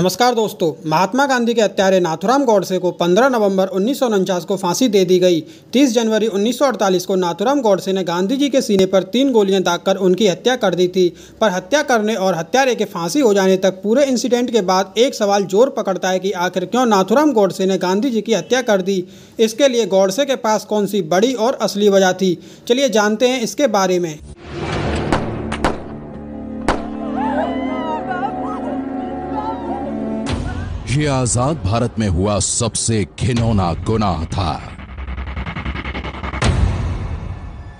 नमस्कार दोस्तों महात्मा गांधी के हत्यारे नाथुराम गौडसे को 15 नवंबर उन्नीस को फांसी दे दी गई 30 जनवरी 1948 को नाथुराम गौडसे ने गांधी जी के सीने पर तीन गोलियां दागकर उनकी हत्या कर दी थी पर हत्या करने और हत्यारे के फांसी हो जाने तक पूरे इंसिडेंट के बाद एक सवाल जोर पकड़ता है कि आखिर क्यों नाथुराम गौडसे ने गांधी जी की हत्या कर दी इसके लिए गौडसे के पास कौन सी बड़ी और असली वजह थी चलिए जानते हैं इसके बारे में ये आजाद भारत में हुआ सबसे घिनौना गुनाह था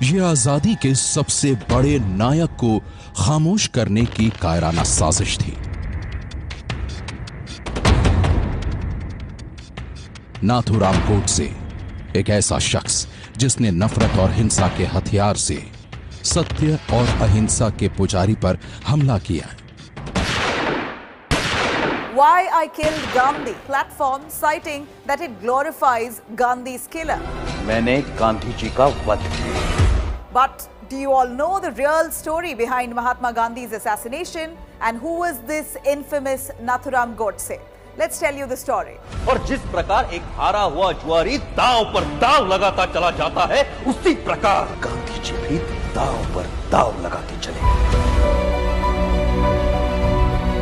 ये आजादी के सबसे बड़े नायक को खामोश करने की कायराना साजिश थी नाथुराम कोट से एक ऐसा शख्स जिसने नफरत और हिंसा के हथियार से सत्य और अहिंसा के पुजारी पर हमला किया Why I Killed Gandhi platform citing that it glorifies Gandhi's killer. But do you all know the real story behind Mahatma Gandhi's assassination and who was this infamous Nathuram Godse? Let's tell you the story. और जिस प्रकार एक हारा हुआ जुआरी दाव पर दाव लगाता चला जाता है उसी प्रकार गांधी जी भी दाव पर दाव लगाते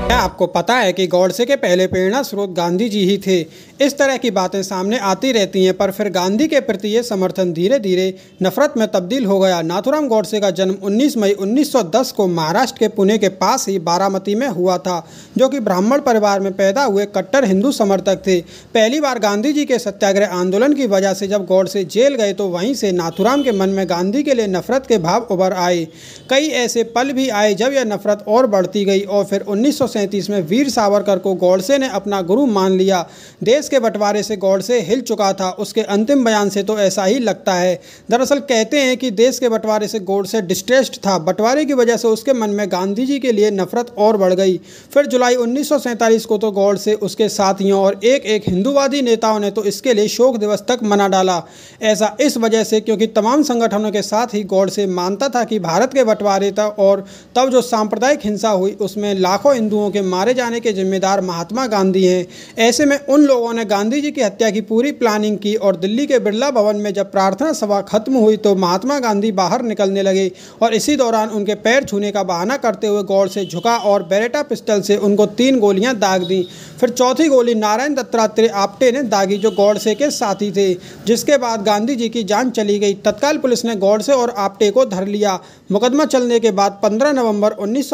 क्या आपको पता है कि गौडसे के पहले प्रेरणा स्रोत गांधी जी ही थे इस तरह की बातें सामने आती रहती हैं पर फिर गांधी के प्रति ये समर्थन धीरे धीरे नफरत में तब्दील हो गया नाथुराम गौडसे का जन्म 19 मई 1910 को महाराष्ट्र के पुणे के पास ही बारामती में हुआ था जो कि ब्राह्मण परिवार में पैदा हुए कट्टर हिंदू समर्थक थे पहली बार गांधी जी के सत्याग्रह आंदोलन की वजह से जब गौडसे जेल गए तो वहीं से नाथुराम के मन में गांधी के लिए नफरत के भाव उभर आए कई ऐसे पल भी आए जब यह नफरत और बढ़ती गई और फिर उन्नीस में वीर सावरकर को गौडसे ने अपना गुरु मान लिया देश के बंटवारे से गौडसे हिल चुका था उसके अंतिम बयान से तो ऐसा ही लगता है दरअसल कहते हैं कि देश के बंटवारे से गौडसे डिस्ट्रेस्ड था बंटवारे की वजह से उसके मन में गांधी जी के लिए नफरत और बढ़ गई फिर जुलाई उन्नीस को तो गौडसे उसके साथियों और एक एक हिंदूवादी नेताओं ने तो इसके लिए शोक दिवस तक मना डाला ऐसा इस वजह से क्योंकि तमाम संगठनों के साथ ही गौडसे मानता था कि भारत के बंटवारे था और तब जो सांप्रदायिक हिंसा हुई उसमें लाखों हिंदुओं लोगों के मारे जाने के जिम्मेदार महात्मा गांधी हैं ऐसे में उन लोगों ने गांधी जी की हत्या की पूरी प्लानिंग की और दिल्ली के बिरला भवन में जब प्रार्थना सभा खत्म हुई तो महात्मा गांधी बाहर निकलने लगे और इसी दौरान उनके पैर छूने का बहाना करते हुए गौर से झुका और बेरेटा पिस्टल से उनको तीन गोलियां दाग दी फिर चौथी गोली नारायण दत्तात्रेय आपटे ने दागी जो गौडसे के साथी थे जिसके बाद गांधी जी की जान चली गई तत्काल पुलिस ने गौडसे और आपटे को धर लिया मुकदमा चलने के बाद 15 नवंबर उन्नीस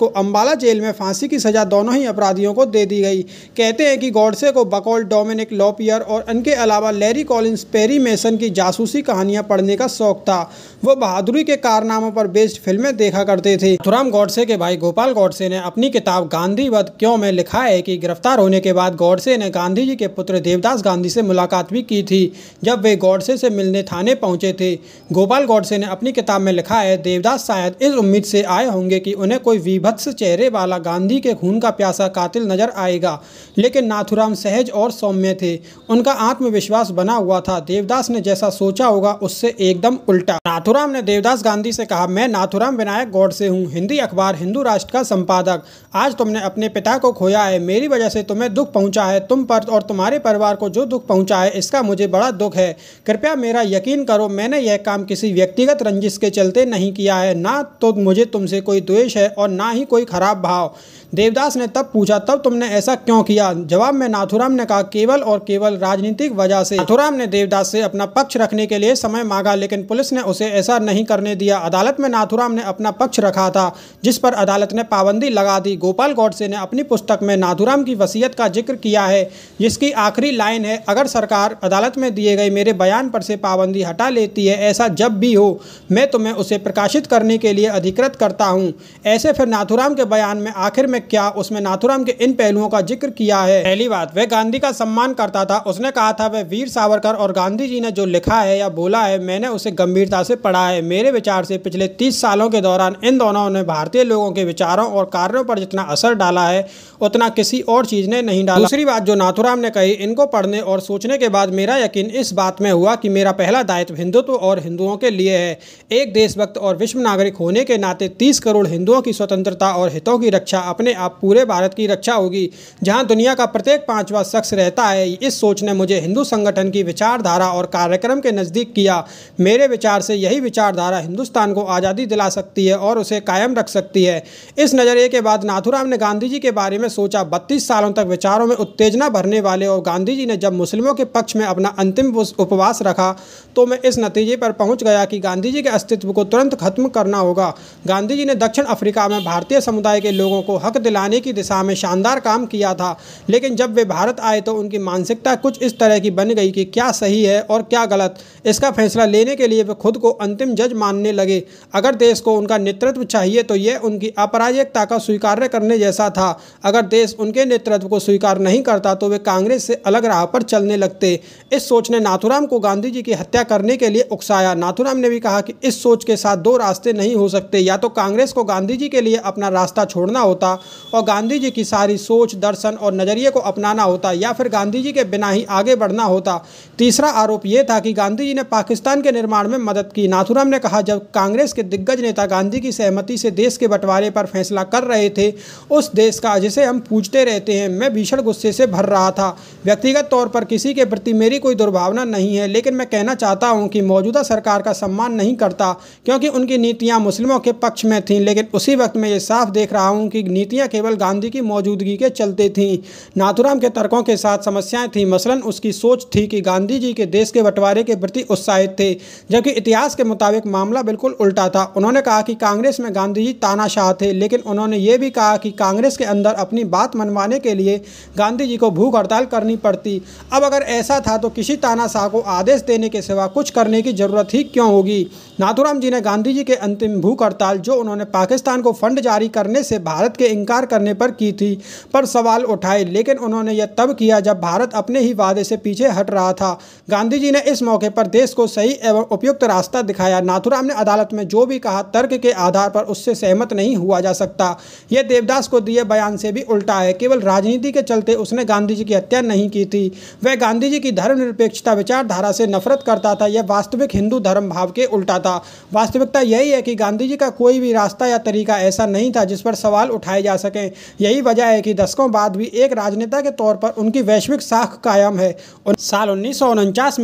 को अंबाला जेल में फांसी फांसी की सजा दोनों ही अपराधियों को दे दी गई कहते हैं कि गॉडसे को बकौल डोमिनिक लॉपियर और इनके अलावा लैरी कॉलिंस पेरी मेसन की जासूसी कहानियां पढ़ने का शौक था वो बहादुरी के कारनामों पर बेस्ड फिल्में देखा करते थे मथुराम गौडसे के भाई गोपाल गौडसे ने अपनी किताब गांधी वध क्यों में लिखा है कि गिरफ्तार होने के बाद गौडसे ने गांधी जी के पुत्र देवदास गांधी से मुलाकात भी की थी जब वे गौडसे से मिलने थाने पहुंचे थे गोपाल गौडसे ने अपनी किताब में लिखा है देवदास शायद इस उम्मीद से आए होंगे कि उन्हें कोई विभत्स चेहरे वाला गांधी बंदी के खून का प्यासा कातिल नजर आएगा लेकिन नाथुराम सहज और सौम्य थे उनका आत्मविश्वास बना हुआ था देवदास ने जैसा सोचा होगा उससे एकदम उल्टा नाथुराम ने देवदास गांधी से कहा मैं नाथुराम विनायक गौड से हूँ हिंदी अखबार हिंदू राष्ट्र का संपादक आज तुमने अपने पिता को खोया है मेरी वजह से तुम्हें दुख पहुँचा है तुम पर और तुम्हारे परिवार को जो दुख पहुँचा है इसका मुझे बड़ा दुख है कृपया मेरा यकीन करो मैंने यह काम किसी व्यक्तिगत रंजिश के चलते नहीं किया है ना तो मुझे तुमसे कोई द्वेष है और ना ही कोई खराब भाव देवदास ने तब पूछा तब तुमने ऐसा क्यों किया जवाब में नाथुराम ने कहा केवल और केवल राजनीतिक वजह से नाथुराम ने देवदास से अपना पक्ष रखने के लिए समय मांगा लेकिन पुलिस ने उसे ऐसा नहीं करने दिया अदालत में नाथुराम ने अपना पक्ष रखा था जिस पर अदालत ने पाबंदी लगा दी गोपाल गौडसे ने अपनी पुस्तक में नाथुराम की वसीयत का जिक्र किया है जिसकी आखिरी लाइन है अगर सरकार अदालत में दिए गए मेरे बयान पर से पाबंदी हटा लेती है ऐसा जब भी हो मैं तुम्हें उसे प्रकाशित करने के लिए अधिकृत करता हूँ ऐसे फिर नाथुराम के बयान में आखिर में में क्या उसमें नाथुराम के इन पहलुओं का जिक्र किया है पहली बात वह गांधी का सम्मान करता था उसने कहा था वह वीर सावरकर और गांधी जी ने जो लिखा है या बोला है मैंने उसे गंभीरता से पढ़ा है मेरे विचार से पिछले तीस सालों के दौरान इन दोनों ने भारतीय लोगों के विचारों और कार्यों पर जितना असर डाला है उतना किसी और चीज ने नहीं डाला दूसरी बात जो नाथुराम ने कही इनको पढ़ने और सोचने के बाद मेरा यकीन इस बात में हुआ कि मेरा पहला दायित्व हिंदुत्व और हिंदुओं के लिए है एक देशभक्त और विश्व नागरिक होने के नाते तीस करोड़ हिंदुओं की स्वतंत्रता और हितों की रक्षा अपने अपने आप पूरे भारत की रक्षा होगी जहां दुनिया का प्रत्येक पांचवा शख्स रहता है इस सोच ने मुझे हिंदू संगठन की विचारधारा और कार्यक्रम के नज़दीक किया मेरे विचार से यही विचारधारा हिंदुस्तान को आज़ादी दिला सकती है और उसे कायम रख सकती है इस नज़रिए के बाद नाथुराम ने गांधी जी के बारे में सोचा बत्तीस सालों तक विचारों में उत्तेजना भरने वाले और गांधी जी ने जब मुस्लिमों के पक्ष में अपना अंतिम उपवास रखा तो मैं इस नतीजे पर पहुंच गया कि गांधी जी के अस्तित्व को तुरंत खत्म करना होगा गांधी जी ने दक्षिण अफ्रीका में भारतीय समुदाय के लोगों को हक दिलाने की दिशा में शानदार काम किया था लेकिन जब वे भारत आए तो उनकी मानसिकता कुछ इस तरह की बन गई कि क्या सही है और क्या गलत इसका फैसला लेने के लिए वे खुद को अंतिम जज मानने लगे अगर देश को उनका नेतृत्व चाहिए तो यह उनकी अपराजकता का स्वीकार करने जैसा था अगर देश उनके नेतृत्व को स्वीकार नहीं करता तो वे कांग्रेस से अलग राह पर चलने लगते इस सोच ने नाथुराम को गांधी जी की हत्या करने के लिए उकसाया नाथुराम ने भी कहा कि इस सोच के साथ दो रास्ते नहीं हो सकते या तो कांग्रेस को गांधी जी के लिए अपना रास्ता छोड़ना होता और गांधी जी की सारी सोच दर्शन और नज़रिए को अपनाना होता या फिर गांधी जी के बिना ही आगे बढ़ना होता तीसरा आरोप ये था कि गांधी जी ने पाकिस्तान के निर्माण में मदद की नाथुराम ने कहा जब कांग्रेस के दिग्गज नेता गांधी की सहमति से देश के बंटवारे पर फैसला कर रहे थे उस देश का जिसे हम पूछते रहते हैं मैं भीषण गुस्से से भर रहा था व्यक्तिगत तौर पर किसी के प्रति मेरी कोई दुर्भावना नहीं है लेकिन मैं कहना चाहता हूँ कि मौजूदा सरकार का सम्मान नहीं करता क्योंकि उनकी नीतियाँ मुस्लिमों के पक्ष में थीं लेकिन उसी वक्त मैं ये साफ देख रहा हूँ कि नीतियाँ गतिविधियां केवल गांधी की मौजूदगी के चलते थीं नाथुराम के तर्कों के साथ समस्याएं थीं मसलन उसकी सोच थी कि गांधी जी के देश के बंटवारे के प्रति उत्साहित थे जबकि इतिहास के मुताबिक मामला बिल्कुल उल्टा था उन्होंने कहा कि कांग्रेस में गांधी जी तानाशाह थे लेकिन उन्होंने ये भी कहा कि कांग्रेस के अंदर अपनी बात मनवाने के लिए गांधी जी को भूख हड़ताल करनी पड़ती अब अगर ऐसा था तो किसी तानाशाह को आदेश देने के सिवा कुछ करने की जरूरत ही क्यों होगी नाथुराम जी ने गांधी जी के अंतिम भूख हड़ताल जो उन्होंने पाकिस्तान को फंड जारी करने से भारत के इनकार करने पर की थी पर सवाल उठाए लेकिन उन्होंने यह तब किया जब भारत अपने ही वादे से पीछे हट रहा था गांधी जी ने इस मौके पर देश को सही एवं उपयुक्त रास्ता दिखाया नाथुराम ने अदालत में जो भी कहा तर्क के आधार पर उससे सहमत नहीं हुआ जा सकता यह देवदास को दिए बयान से भी उल्टा है केवल राजनीति के चलते उसने गांधी जी की हत्या नहीं की थी वह गांधी जी की धर्मनिरपेक्षता विचारधारा से नफरत करता था यह वास्तविक हिंदू धर्म भाव के उल्टा था वास्तविकता यही है कि गांधी जी का कोई भी रास्ता या तरीका ऐसा नहीं था जिस पर सवाल उठाए जा जा सके यही वजह है कि दशकों बाद भी एक राजनेता के तौर पर उनकी वैश्विक साख कायम है और साल उन्नीस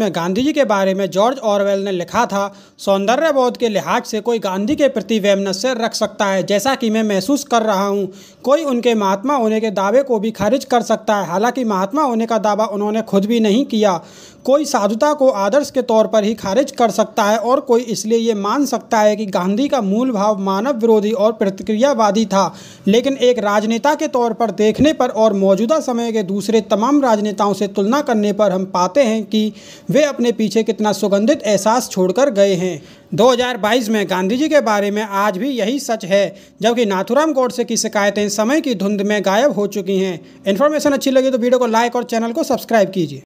में गांधी जी के बारे में जॉर्ज ऑरवेल ने लिखा था बोध के लिहाज से कोई गांधी के प्रति से रख सकता है जैसा कि मैं महसूस कर रहा हूँ कोई उनके महात्मा होने के दावे को भी खारिज कर सकता है हालांकि महात्मा होने का दावा उन्होंने खुद भी नहीं किया कोई साधुता को आदर्श के तौर पर ही खारिज कर सकता है और कोई इसलिए ये मान सकता है कि गांधी का मूल भाव मानव विरोधी और प्रतिक्रियावादी था लेकिन एक राजनेता के तौर पर देखने पर और मौजूदा समय के दूसरे तमाम राजनेताओं से तुलना करने पर हम पाते हैं कि वे अपने पीछे कितना सुगंधित एहसास छोड़कर गए हैं 2022 में गांधी जी के बारे में आज भी यही सच है जबकि नाथुराम गौड़से की शिकायतें समय की धुंध में गायब हो चुकी हैं इन्फॉर्मेशन अच्छी लगी तो वीडियो को लाइक और चैनल को सब्सक्राइब कीजिए